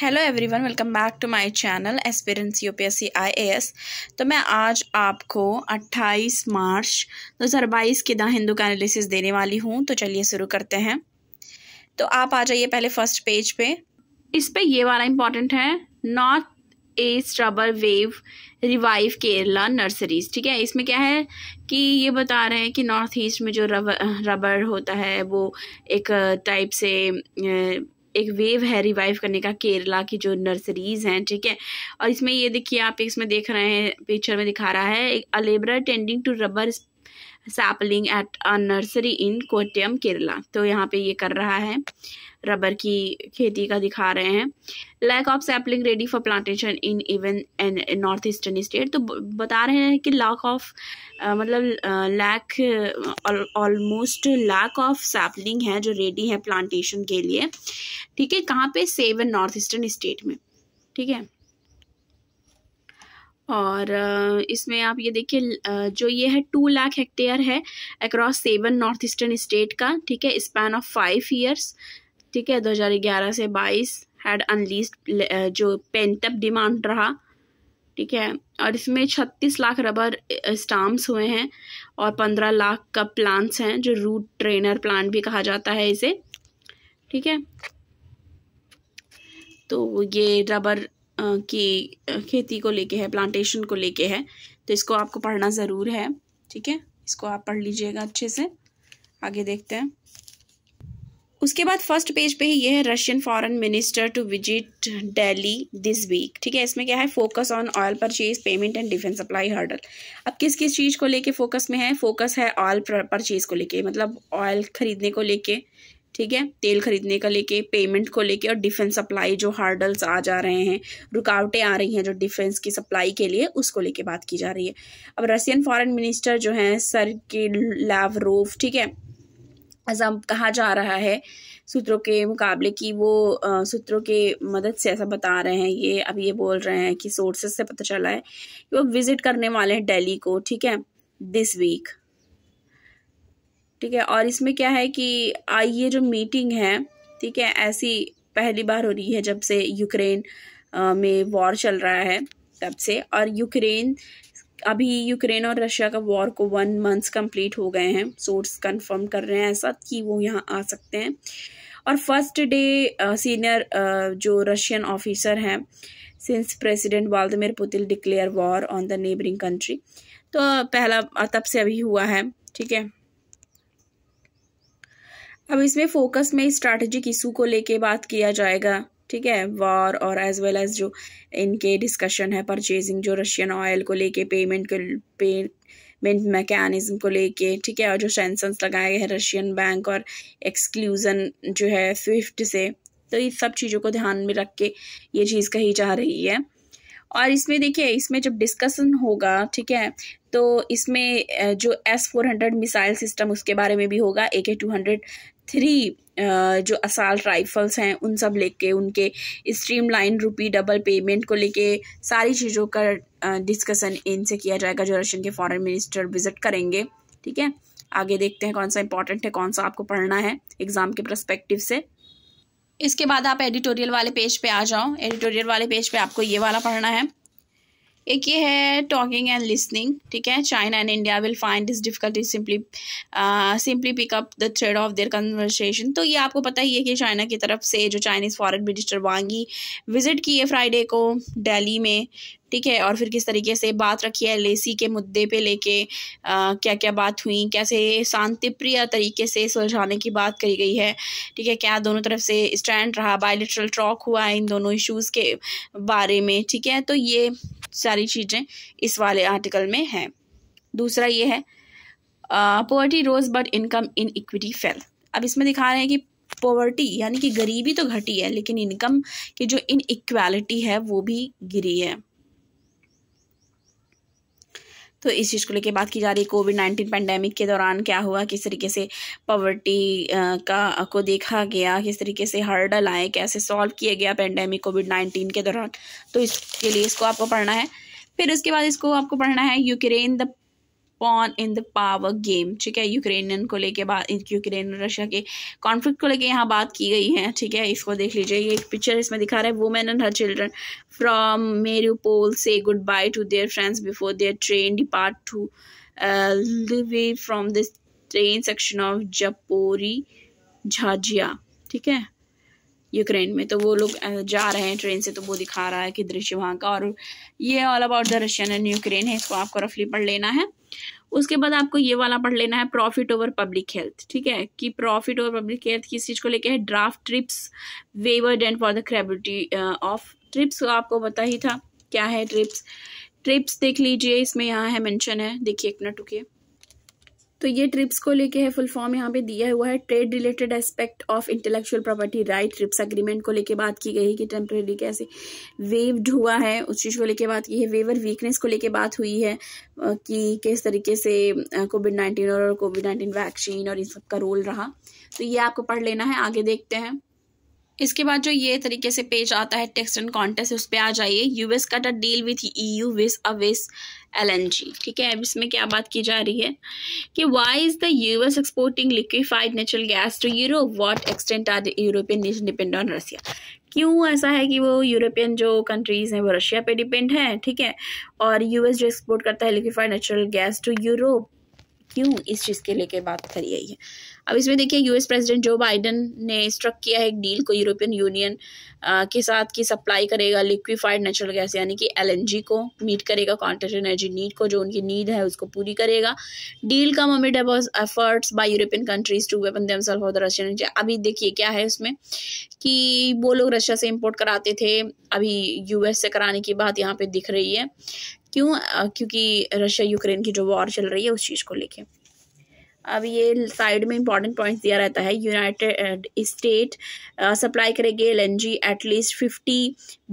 hello everyone welcome back to my channel aspirants UPSC S तो मैं आज आपको 28 मार्च 2022 के द हिंदू का एनालिसिस देने वाली हूँ तो चलिए शुरू करते हैं तो आप आ जाइए पहले फर्स्ट पेज पे इस पे ये वाला इम्पॉर्टेंट है north east rubber wave revive Kerala nurseries ठीक है इसमें क्या है कि ये बता रहे हैं कि नॉर्थ ईस्ट में जो रबर रबर होता है वो एक टाइप से एक वेव है रिवाइव करने का केरला की जो नर्सरीज़ हैं ठीक है और इसमें ये देखिए आप इसमें देख रहे हैं पिक्चर में दिखा रहा है एक a labourer tending to rubber sapling at a nursery in Kottayam Kerala तो यहाँ पे ये कर रहा है रबर की खेती का दिखा रहे हैं lack of sapling ready for plantation in even an north eastern state तो बता रहे हैं कि लैक ऑफ मतलब lack almost lack of sapling है जो रेडी है प्लांटेशन के लिए ठीक है कहाँ पे सेवन नॉर्थ ईस्टर्न स्टेट में ठीक है और इसमें आप ये देखिए जो ये है टू लाख हेक्टेयर है across seven north eastern state का ठीक है स्पैन ऑफ फाइव ईयर्स ठीक है 2011 से 22 हैड अनलीस्ड जो पेंटअप डिमांड रहा ठीक है और इसमें 36 लाख रबर स्टाम्स हुए हैं और 15 लाख का प्लांट्स हैं जो रूट ट्रेनर प्लांट भी कहा जाता है इसे ठीक है तो ये रबर की खेती को लेके है प्लांटेशन को लेके है तो इसको आपको पढ़ना ज़रूर है ठीक है इसको आप पढ़ लीजिएगा अच्छे से आगे देखते हैं उसके बाद फर्स्ट पेज पे ही ये है Russian foreign minister to visit Delhi this week ठीक है इसमें क्या है focus on oil purchase payment and defence supply hurdle अब किस किस चीज़ को लेके फोकस में है फोकस है ऑयल परचेज को लेके मतलब ऑयल खरीदने को लेके ठीक है तेल खरीदने का लेके पेमेंट को लेके और डिफेंस सप्लाई जो हार्डल्स आ जा रहे हैं रुकावटें आ रही हैं जो डिफेंस की सप्लाई के लिए उसको लेके बात की जा रही है अब रशियन फॉरेन मिनिस्टर जो हैं सर के लावरोव ठीक है ऐसा कहा जा रहा है सूत्रों के मुकाबले कि वो सूत्रों के मदद से ऐसा बता रहे हैं ये अब ये बोल रहे हैं कि सोर्सेस से पता चला है कि वो विज़िट करने वाले हैं दिल्ली को ठीक है दिस वीक ठीक है और इसमें क्या है कि ये जो मीटिंग है ठीक है ऐसी पहली बार हो रही है जब से यूक्रेन में वॉर चल रहा है तब से और यूक्रेन अभी यूक्रेन और रशिया का वॉर को वन मंथ्स कंप्लीट हो गए हैं सोर्स कंफर्म कर रहे हैं ऐसा कि वो यहाँ आ सकते हैं और फर्स्ट डे सीनियर जो रशियन ऑफिसर हैं since president Vladimir Putin declare war on the neighbouring country तो पहला तब से अभी हुआ है ठीक है अब इसमें फोकस में स्ट्रैटेजिक इशू को लेके बात किया जाएगा ठीक है वार और एज वेल एज़ जो इनके डिस्कशन है परचेजिंग जो रशियन ऑयल को लेके पेमेंट को पे पेमेंट मैकेनिज्म को लेके ठीक है और जो सेंसन्स लगाए गए हैं रशियन बैंक और एक्सक्लूज़न जो है स्विफ्ट से तो इस सब चीज़ों को ध्यान में रख के ये चीज़ कही जा रही है और इसमें देखिए इसमें जब डिस्कशन होगा ठीक है तो इसमें जो S four hundred missile system उसके बारे में भी होगा ए के टू हंड्रेड थ्री जो असाल राइफ़ल्स हैं उन सब लेके उनके streamline rupee double payment को लेके सारी चीज़ों का डिस्कसन इनसे किया जाएगा जो रशियन के फॉरेन मिनिस्टर विज़िट करेंगे ठीक है आगे देखते हैं कौन सा इंपॉर्टेंट है कौन सा आपको पढ़ना है एग्ज़ाम के प्रस्पेक्टिव से इसके बाद आप एडिटोरियल वाले पेज पे आ जाओ एडिटोरियल वाले पेज पे आपको ये वाला पढ़ना है एक ये है टॉकिंग एंड लिसनिंग ठीक है China and India will find this difficulty simply simply pick up the thread of their conversation तो ये आपको पता ही है कि चाइना की तरफ से जो Chinese foreign minister Wang Yi visit किए फ्राइडे को दिल्ली में ठीक है और फिर किस तरीके से बात रखी है लेसी के मुद्दे पे लेके uh, क्या क्या बात हुई कैसे शांतिप्रिय तरीके से सुलझाने की बात करी गई है ठीक है क्या दोनों तरफ से स्टैंड रहा बायोलिट्रल टॉक हुआ इन दोनों इश्यूज़ के बारे में ठीक है तो ये सारी चीज़ें इस वाले आर्टिकल में हैं दूसरा ये है poverty rose but income inequality fell अब इसमें दिखा रहे हैं कि पोवर्टी यानी कि गरीबी तो घटी है लेकिन इनकम की जो इन है वो भी गिरी है तो इस चीज़ को लेके बात की जा रही है कोविड नाइन्टीन पैंडेमिक के दौरान क्या हुआ किस तरीके से पॉवर्टी का को देखा गया किस तरीके से हर्डल आए कैसे सॉल्व किया गया पैंडेमिक कोविड नाइन्टीन के दौरान तो इसके लिए इसको आपको पढ़ना है फिर उसके बाद इसको आपको पढ़ना है Ukraine the pawn in the power game ठीक है यूक्रेनियन को लेके बात यूक्रेन रशिया के कॉन्फ्लिक्ट को लेके यहाँ बात की गई है ठीक है इसको देख लीजिए ये एक पिक्चर इसमें दिखा रहा है women and her children from Mariupol से good bye to their friends before their train depart to leave from this train section of Zaporizhzhia ठीक है यूक्रेन में तो वो लोग uh, जा रहे हैं ट्रेन से तो वो दिखा रहा है कि दृश्य वहाँ का और ये all about the Russian and Ukraine है इसको आपको रफली पढ़ लेना है उसके बाद आपको ये वाला पढ़ लेना है प्रॉफिट ओवर पब्लिक हेल्थ ठीक है कि प्रॉफिट ओवर पब्लिक हेल्थ किस चीज़ को लेके है draft TRIPS waiver and for the credibility of TRIPS आपको पता ही था क्या है ट्रिप्स ट्रिप्स देख लीजिए इसमें यहाँ है मेंशन है देखिए एक मिनट रुकिए तो ये ट्रिप्स को लेके है फुल फॉर्म यहाँ पे दिया हुआ है trade related aspect of intellectual property right TRIPS agreement को लेके बात की गई है कि टेम्प्रेरी कैसे वेव्ड हुआ है उस चीज़ को लेके बात की है वेवर वीकनेस को लेके बात हुई है कि किस तरीके से कोविड नाइन्टीन और कोविड नाइन्टीन वैक्सीन और इन सब का रोल रहा तो ये आपको पढ़ लेना है आगे देखते हैं इसके बाद जो ये तरीके से पेज आता है टेक्स्ट एंड कॉन्टेस्ट उस पर आ जाइए यूएस का डील विथ ईयू विस अविस एलएनजी ठीक है अब इसमें क्या बात की जा रही है कि why is the US exporting liquefied natural gas to Europe what extent are the European nation depend on Russia क्यों ऐसा है कि वो यूरोपियन जो कंट्रीज़ हैं वो रशिया पे डिपेंड हैं ठीक है और यूएस जो एक्सपोर्ट करता है liquefied natural gas to Europe क्यों इस चीज़ के लेके बात करी गई है अब इसमें देखिए यूएस प्रेसिडेंट जो बाइडन ने स्ट्रक किया है एक डील को यूरोपियन यूनियन के साथ की सप्लाई करेगा लिक्विफाइड नेचुरल गैस यानी कि एलएनजी को मीट करेगा कॉन्टेक्ट एनर्जी नीड को जो उनकी नीड है उसको पूरी करेगा डील का come amid efforts by European countries to wean them self the Russian अभी देखिए क्या है उसमें कि वो लोग रशिया से इम्पोर्ट कराते थे अभी यूएस से कराने की बात यहाँ पे दिख रही है क्यों क्योंकि रशिया यूक्रेन की जो वॉर चल रही है उस चीज़ को लेके अब ये साइड में इंपॉर्टेंट पॉइंट दिया रहता है यूनाइटेड स्टेट सप्लाई करेगी L N G at least fifty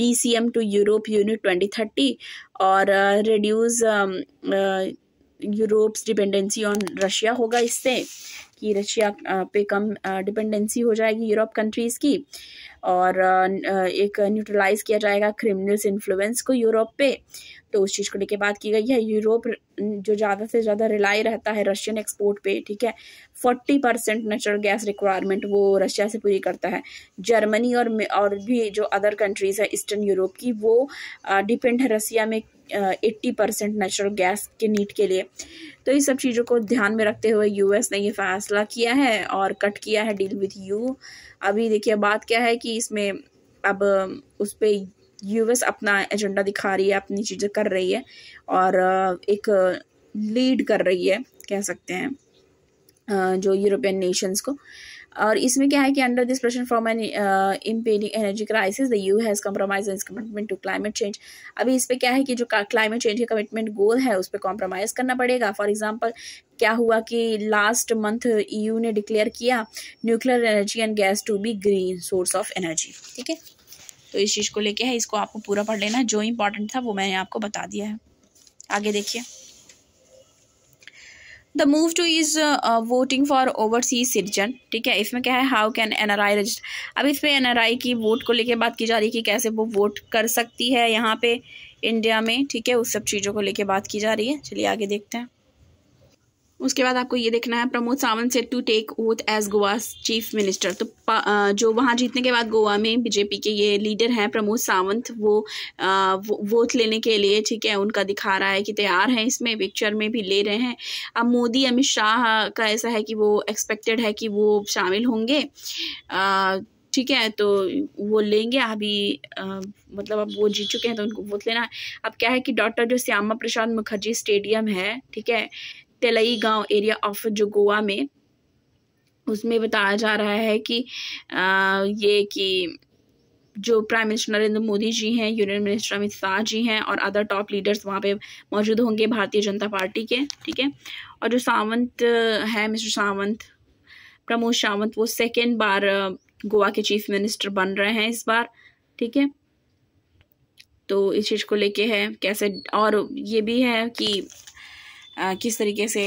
B C M to Europe unit twenty thirty और reduce Europe's dependency on Russia होगा इससे कि रशिया पे कम डिपेंडेंसी हो जाएगी यूरोप कंट्रीज़ की और एक न्यूट्रलाइज किया जाएगा क्रिमिनल्स इन्फ्लुएंस को यूरोप पे तो उस चीज़ को लेके बात की गई है यूरोप जो ज़्यादा से ज़्यादा रिलाई रहता है रशियन एक्सपोर्ट पे ठीक है forty percent natural gas requirement वो रशिया से पूरी करता है जर्मनी और और भी जो अदर कंट्रीज़ है ईस्टर्न यूरोप की वो डिपेंड है रशिया में एट्टी परसेंट नेचुरल गैस के नीट के लिए तो ये सब चीज़ों को ध्यान में रखते हुए यूएस ने ये फैसला किया है और कट किया है डील विथ यू अभी देखिए बात क्या है कि इसमें अब उस पर यूएस अपना एजेंडा दिखा रही है अपनी चीज़ें कर रही है और एक लीड कर रही है कह सकते हैं जो यूरोपियन नेशंस को और इसमें क्या है कि under this pressure from an impending energy crisis the EU has compromise is commitment to climate change अभी इस पर क्या है कि जो क्लाइमेट चेंज का कमिटमेंट गोल है उस पर कॉम्प्रोमाइज़ करना पड़ेगा फॉर एग्जाम्पल क्या हुआ कि लास्ट मंथ यू ने डिक्लेयर किया nuclear energy and gas to be green source of energy ठीक है तो इस चीज़ को लेके है इसको आपको पूरा पढ़ लेना जो इम्पोर्टेंट था वो मैंने आपको बता दिया है आगे देखिए the move to ease voting for overseas citizen ठीक है इसमें क्या है how can N R I register अब इस पर एन आर आई की वोट को लेकर बात की जा रही है कि कैसे वो वोट कर सकती है यहाँ पे इंडिया में ठीक है उस सब चीज़ों को लेकर बात की जा रही है चलिए आगे देखते हैं उसके बाद आपको ये देखना है प्रमोद सावंत से to take oath as Goa chief minister तो जो वहाँ जीतने के बाद गोवा में बीजेपी के ये लीडर हैं प्रमोद सावंत वो वोट लेने के लिए ठीक है उनका दिखा रहा है कि तैयार है इसमें पिक्चर में भी ले रहे हैं अब मोदी अमित शाह का ऐसा है कि वो एक्सपेक्टेड है कि वो शामिल होंगे ठीक है तो वो लेंगे अभी मतलब अब वो जीत चुके हैं तो उनको वोट लेना अब क्या है कि डॉक्टर जो श्यामा प्रसाद मुखर्जी स्टेडियम है ठीक है तेलई गांव एरिया ऑफ जो गोवा में उसमें बताया जा रहा है कि आ, ये कि जो प्राइम मिनिस्टर नरेंद्र मोदी जी हैं यूनियन मिनिस्टर अमित शाह जी हैं और अदर टॉप लीडर्स वहाँ पे मौजूद होंगे भारतीय जनता पार्टी के ठीक है और जो सावंत है मिस्टर सावंत प्रमोद सावंत वो सेकेंड बार गोवा के चीफ मिनिस्टर बन रहे हैं इस बार ठीक है तो इस चीज़ को लेके है कैसे और ये भी है कि आ, किस तरीके से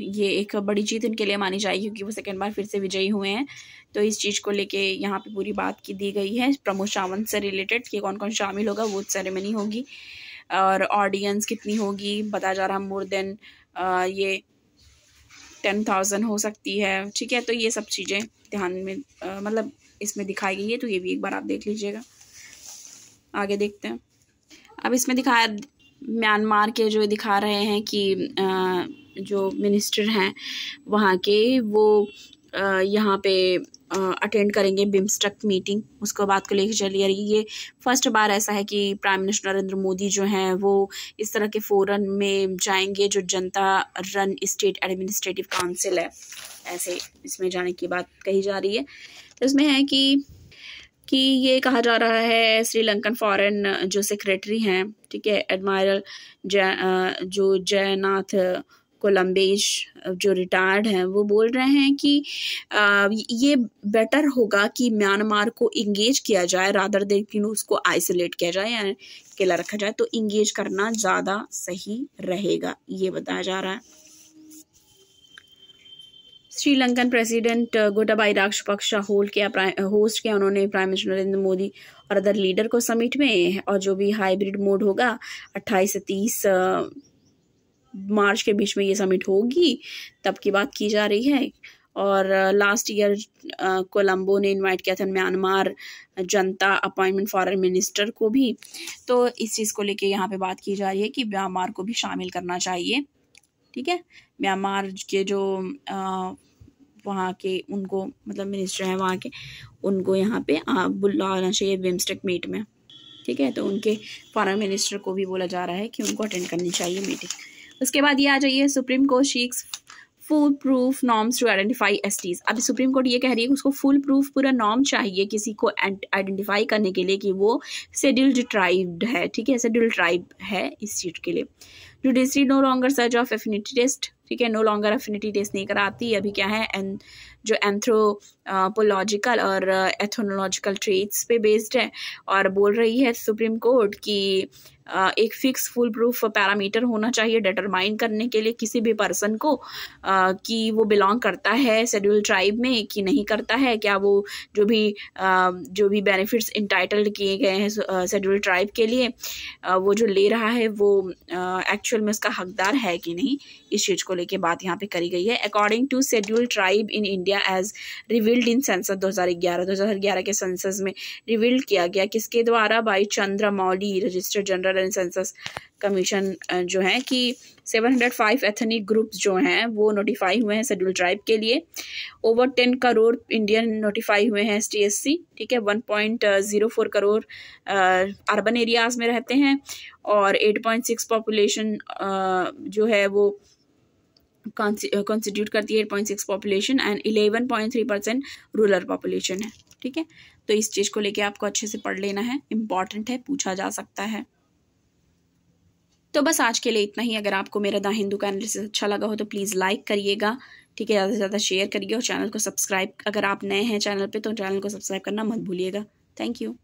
ये एक बड़ी जीत इनके लिए मानी जाएगी क्योंकि वो सेकेंड बार फिर से विजयी हुए हैं तो इस चीज़ को लेके यहाँ पे पूरी बात की दी गई है प्रमोद सावंत से रिलेटेड कि कौन कौन शामिल होगा वो सेरेमनी होगी और ऑडियंस कितनी होगी बताया जा रहा मोर देन ये टेन थाउजेंड हो सकती है ठीक है तो ये सब चीज़ें ध्यान में आ, मतलब इसमें दिखाई गई है तो ये भी एक बार आप देख लीजिएगा आगे देखते हैं अब इसमें दिखाया म्यांमार के जो दिखा रहे हैं कि जो मिनिस्टर हैं वहाँ के वो यहाँ पे अटेंड करेंगे बिम्स्टक मीटिंग उसको बात को लेकर चली रही है ये फर्स्ट बार ऐसा है कि प्राइम मिनिस्टर नरेंद्र मोदी जो हैं वो इस तरह के फोरन में जाएंगे जो जनता रन स्टेट एडमिनिस्ट्रेटिव काउंसिल है ऐसे इसमें जाने की बात कही जा रही है तो इसमें है कि कि ये कहा जा रहा है श्रीलंकन फॉरेन जो सेक्रेटरी हैं ठीक है एडमायरल जय जो जयनाथ कोलम्बेज जो रिटायर्ड हैं वो बोल रहे हैं कि आ, ये बेटर होगा कि म्यांमार को इंगेज किया जाए रादर देन कि उसको आइसोलेट किया जाए या अकेला रखा जाए तो इंगेज करना ज़्यादा सही रहेगा ये बताया जा रहा है श्रीलंकन प्रेसिडेंट गोटाबाई राजपक्षा होल किया होस्ट किया उन्होंने प्राइम मिनिस्टर नरेंद्र मोदी और अदर लीडर को समिट में और जो भी हाइब्रिड मोड होगा 28 से 30 मार्च के बीच में ये समिट होगी तब की बात की जा रही है और लास्ट ईयर कोलंबो ने इनवाइट किया था म्यांमार जनता अपॉइंटमेंट फॉरेन मिनिस्टर को भी तो इस चीज़ को लेके यहाँ पे बात की जा रही है कि म्यांमार को भी शामिल करना चाहिए ठीक है म्यांमार के जो आ, वहाँ के उनको मतलब मिनिस्टर हैं वहाँ के उनको यहाँ पे बुलाना चाहिए बिमस्टेक मीट में ठीक है तो उनके फॉरन मिनिस्टर को भी बोला जा रहा है कि उनको अटेंड करनी चाहिए मीटिंग उसके बाद ये आ जाइए supreme court seeks foolproof norms to identify S Ts अभी सुप्रीम कोर्ट ये कह रही है कि उसको फुल प्रूफ पूरा नॉर्म चाहिए किसी को आइडेंटिफाई करने के लिए कि वो शेड्यूल्ड ट्राइब है ठीक है शेड्यूल्ड ट्राइब है इस चीज के लिए judiciary no longer search of affinity test ठीक है नो लॉन्गर अफिनिटी टेस्ट नहीं कराती अभी क्या है एन जो एंथ्रोपोलॉजिकल और एथोनोलॉजिकल uh, ट्रेट्स पे बेस्ड है और बोल रही है सुप्रीम कोर्ट कि uh, एक फिक्स फुल प्रूफ पैरामीटर होना चाहिए डिटरमाइन करने के लिए किसी भी पर्सन को uh, कि वो बिलोंग करता है शेड्यूल ट्राइब में कि नहीं करता है क्या वो जो भी जो भी बेनिफिट्स इंटाइटल्ड किए गए हैं शेड्यूल ट्राइब के लिए वो जो ले रहा है वो एक्चुअल में उसका हकदार है कि नहीं इस चीज़ को लेके बात यहाँ पे करी गई है according to schedule tribe in India as revealed in census 2011 2011 के सेंसस में रिविल्ड किया गया किसके द्वारा बाई मौली registrar general and census commission जो है कि 705 एथनिक ग्रुप्स जो हैं वो नोटिफाई हुए हैं शेड्यूल ट्राइब के लिए ओवर 10 करोड़ इंडियन नोटिफाई हुए हैं एस ठीक है 1.04 करोड़ अर्बन एरियाज़ में रहते हैं और 8.6 पॉपुलेशन जो है वो कॉन्स्टिट्यूट uh, करती है eight point six population and eleven point three percent rural population है ठीक है तो इस चीज़ को लेके आपको अच्छे से पढ़ लेना है इम्पॉर्टेंट है पूछा जा सकता है तो बस आज के लिए इतना ही अगर आपको मेरा द हिंदू का एनालिसिस अच्छा लगा हो तो प्लीज़ लाइक करिएगा ठीक है ज़्यादा से ज़्यादा शेयर करिए और चैनल को सब्सक्राइब अगर आप नए हैं चैनल पर तो चैनल को सब्सक्राइब करना मत भूलिएगा थैंक यू